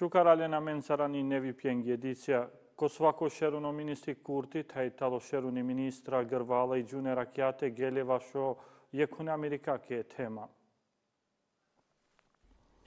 Shukar alena menë sarani nevi pjengi edicja, Kosovako sheru në ministri Kurti, taj talo sheru në ministra Gërvala i Gjune Rakjate, Gele Vasho, jekune Amerika ke e tema.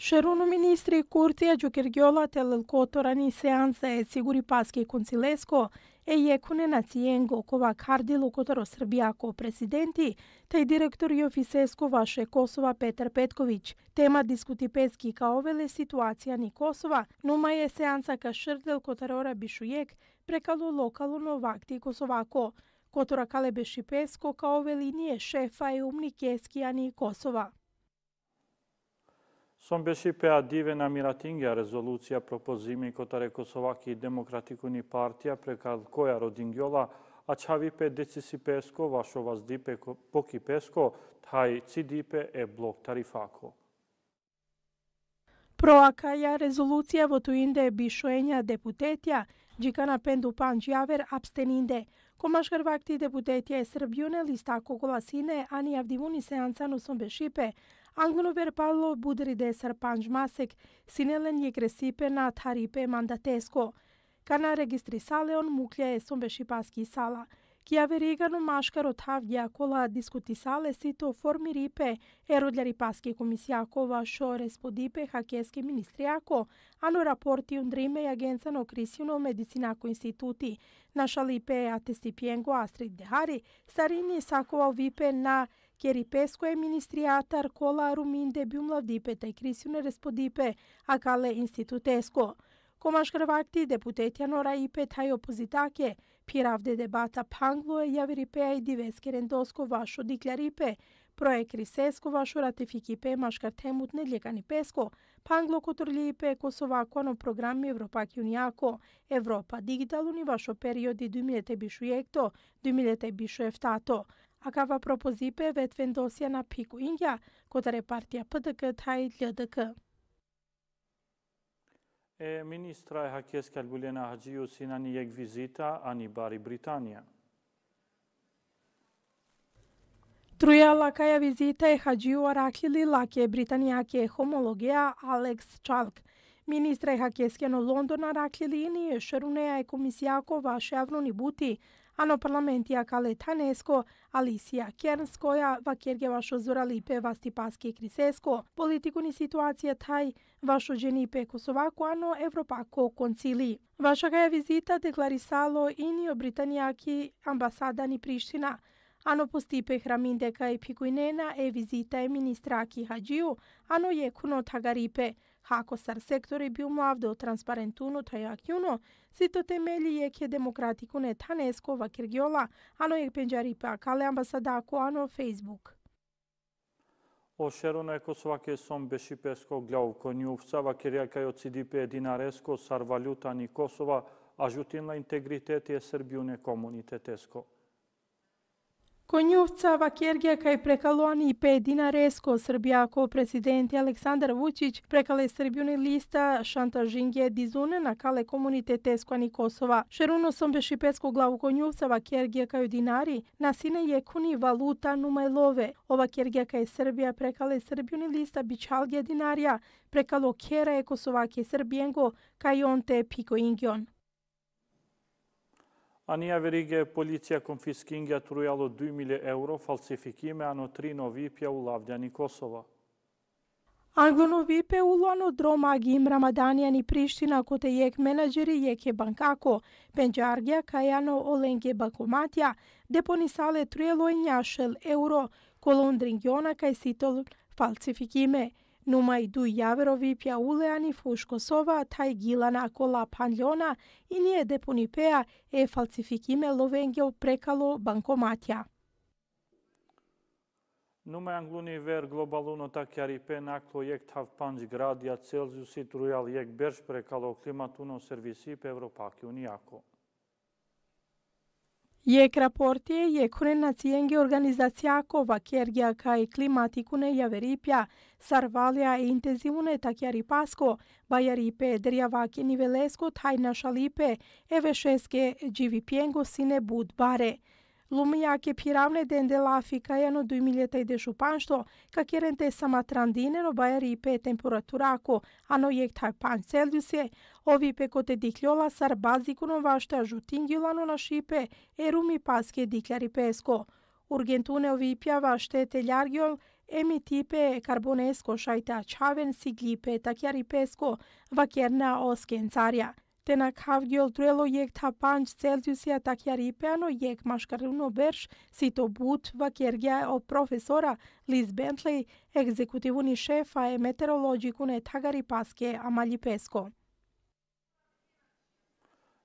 Shëru në ministri Kurti e Gjukirgjola të lëlkotora një seansë e siguri paske i koncilesko, е јекуне на циенго кова кардило Србија ко президенти, тај директор офисеско ваше Косова Петар Петковиќ. Тема дискути пески као овеле ситуација ни Косова, но ма е сеанса ка шрдел которора бишујек прекало локално вакти Косовако, котора кале песко као овели ние шефа и умни кескијани Косова. Сон беше диве на Миратингија резолуција пропозими рекосоваки и демократикуни партија прекал која Родингјола а чавипе децеси песко вашо ваздипе поки песко тај цидипе е блок тарифако. Проакаја резолуција во туинде бишоења депутетја, джикана пенду пан абстенинде. Комаш хрвакти депутетја е србјунел листа стако ани авдивуни сеанца носом ангновер пало будри десар панж масек, синелен је кресипе на тарипе мандатеско. Кана регистри салеон муклја е сомбеши паски сала. Кија веригано машкаро тавѓа кола дискути сале сито форми рипе, еродљари паски комисијакова шо респодипе хакески министријако, ано рапорти ундриме и агенца на Крисино медицинако институти. Наша липе атестипиенго Астрид Дехари, старини сакова випе на Кери е Министријата кола Руминде Бјумлавдипете Крисјуне Респодипе, Акале Институтеско. Комаш депутетја Нора и петај опозитаке, пиравде дебата пангло е јавирипеа и дивескерен доско вашо диклярипе, проект Рисеско вашо пе машкар темут недликани песко, пангло котрлипе косовакуано програми европа јунијако, Европа дигиталуни вашо периоди 2000 јекто, 2000 ефтато, akava ka va propozipe vetë vendosja në piku ingja, këtër e partia PDK të hajtë lëdëkë. Ministra e hakeske Kalbulena haqiu si në njëgjë vizita a një bari Britania. Truja lakaja vizita e haqiu a raklili lakje e Britaniakje e homologea Alex Chalk. Ministra e hakeske në London a raklili një shëruneja e komisiako va shëavnë një buti, Ano parlament ja kale tanesko, Alicia Kernskoja, vakirge vašo zura lipe vasti paske krisesko. Politiku ni situacija taj, vašo ženi pe Kosovako, ano Evropako koncili. Vaša ga je vizita deklarisalo i nio Britanijaki ambasada ni Priština. Ано постипехра дека и пикуинена е визита е министра Аки Хаджио, ано е куно тагарипе. Хако сар сектори бил млавдо транспарентуно тајакјуно, сито темели е ке демократикуне танеско ва Киргиола, ано е пенџарипе акале амбасадако ано Фейсбук. Ошерона еко сваке сом беше песко глявко ни увцава керија кај динареско сар никосова ни Косова, а жутинла интегритет е Србијуне комунитетеско. Konjovca, Vakjergeka kaj prekaloni pe Dina Resko, srbijako prezidenti Aleksandar Vučić, prekale srbijuni lista šantažinge dizune na kale komunite Teskoani Kosova. Šeruno som beši pesku glavu konjuvca Vakjergeka i dinari, na sine je kuni valuta numajlove. O Vakjergeka kaj Srbija prekale srbijuni lista bičalge dinarija, prekalo kjera je Kosovake Srbijengo, kaj on te piko ingion. Ania verige poliția confischingia truialo 2000 euro falsifichime anotrino vipia ulavdea Kosova. Англоно випе улано дрома гим Рамаданијани Приштина коте јек менаџери јек е банкако, пенџаргија кајано оленге банкоматија депонисале труелој њашел евро, колон дрингјона кај ситол фалцификиме. Нума и Дуј Јаверови пја улеани фушко сова, тај гилана кола панљона и ние депуни пеа е фалцифик име ловенгел прекало банкоматја. Нума англуни вер глобалуно так ја рипе накло јек тав панџ град ја целзиус и трујал јек берш прекало климатуно сервиси пе европа унијако. Нума Jek raportije je kurena cijenge organizacija kova kjergija kaj klimatikune javeripja, sarvalija e i intenzivune takjari pasko, bajaripe, drjavake, nivelesko, tajna šalipe, eve šeske, dživi pjengo, sine, bud, bare. Лумија ке пирамне ден де лафи јано дуј милјета и ка керен те сама трандинено бајари и пе температурако, ано јек тај пан селдусе, ови пе коте дикљола сар базикуно вашта но на шипе, еруми паске дикљари песко. Ургентуне ови пјава штете лјаргјол, еми типе карбонеско шајта чавен си глипе такјари песко, вакерна царја. Тена кавгиол трело јек тапанч Целзиусија такјар ипеано јек машкаруно берш сито бут ва кергија о професора Лиз Бентли, екзекутивуни шефа е метеорологикуне тагари паске Амали Песко.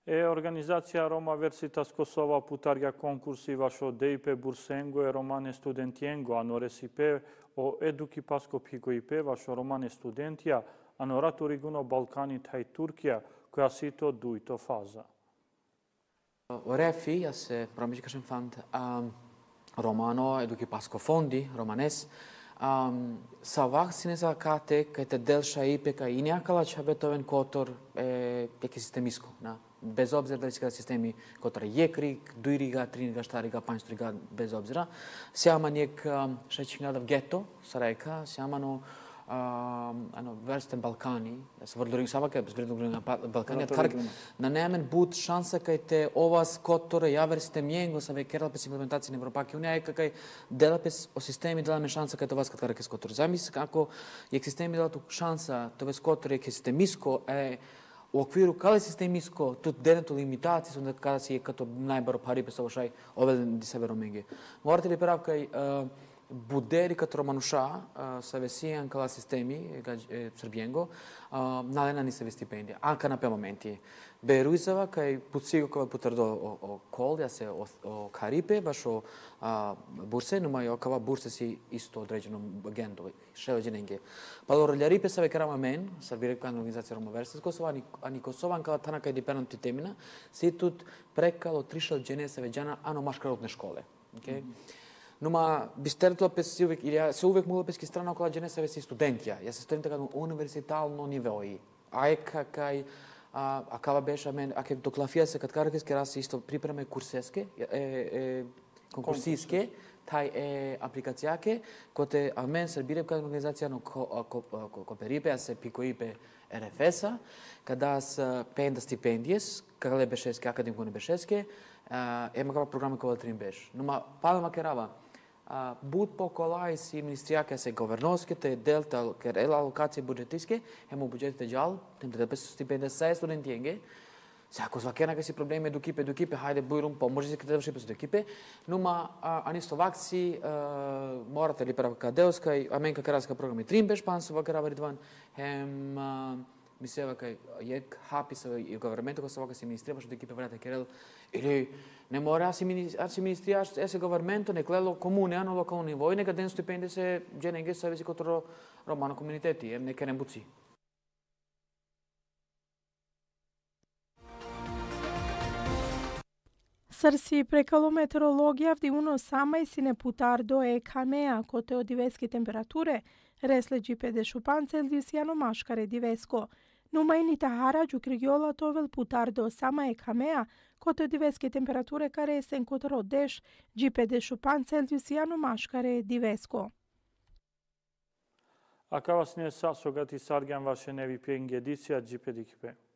Е организација Рома Верситас Косова путарја конкурси вашо ДИП Бурсенго е романе студентиенго, а но ресипе о едуки паскоп хигоипе вашо романе студентија, а норато регионот Балкани и Туркија, која сите од дуито фаза. Орефи, јас се промеќи кашем фанд романо, едуки паско фонди, романес, са вах сине за кате, кај те делша и пека и неакала ќе бетовен котор е пеке системиско. На? Без обзир дали си кажа системи котор е крик, дуирига, тринига, штарига, панчтрига, без обзира. ама ниек шеќи гадав гето, са река, сеама но ano, Western Balkani, јас во Лоринг Сабака, безбредно голема Балкани, да карк на па-, немен бут шанса кај те ова которе ја версте мјенго са векерал пес имплементација на Европаки унија е кај дела пес о системи дела шанса кај тоа кај карк скотор. Замис како ја системи дела тук шанса тоа скотор е системиско е во оквиру каде системиско тут денето лимитации со да каде си е като најбар пари пес овој овелен дисеверо меге. Морате ли да прав Будери li katro manuša sa vesijan системи sistemi Srbijengo, nalena се se vi stipendija. на na моменти. momenti. Beruizava kaj pucigo kava putardo o, o kol, ja se o, o Karibe, baš o a, burse, numa jo kava burse si isto određenom agendu, Па ođenenge. Pa се ljaripe sa мен, men, sa bireka organizacija Romoversa iz Косова, ani Kosovan kala tanaka i dependenti temina, si tut тут прекало тришал sa се ano maškarotne škole. Okay? Mm -hmm. Но ма бистерто пес се увек, или се увек мула пески страна околу джене се веси студентија. Ја се студентка на универзитално ниво и ајка кај а, а кава беше мен, а кај доклафија се кад се раси исто припреме курсеске, е, е, конкурсиске, тај е апликацијаке, коте а мен се бирев кај организација на Коперипе, а се Пикоипе РФС-а, када се пенда стипендијес, каде беше, кој не беше, ема кава програма кога трим беше. Но ма, падам ма керава, بود po kolaj si Ministria ka se governos këtë del të kër e alokacije budžetiske, e mu budžetit e gjallë, të më të dëpës sa e student jenge, Se ako svaka jedna si problem me dukipe, dukipe, hajde bujrum, po možete kada vrši pa dukipe, numa a, ani slovakci a, morate li prava kadeoska, a menka karatska program i trim beš pan sova hem... мислева кај ја хапи со и говерментот кој се вака се министрираш од екипа преврате керел или не мора се министрираш се министрираш е се говерментот не клело комуне на локално ниво и нека ден стипенди да се дженеге се вези котро романо комунитети е не не буци Сарси прекало метеорологија вдивуно сама и си путар до е камеа, коте од дивески температуре, реследжи педешупан целзијано машкаре дивеско. Numai în Itahara, Giucrighiola, Tovel, Putardo, Sama e Camea, Cotodivesche temperature care este în Cotorodeș, Gipe de Șupan, Celsiusianu, Mașcare, Divesco. A kao vas nije sasogati sargan vaše nevi pjenge edicija Gipe Dikipe.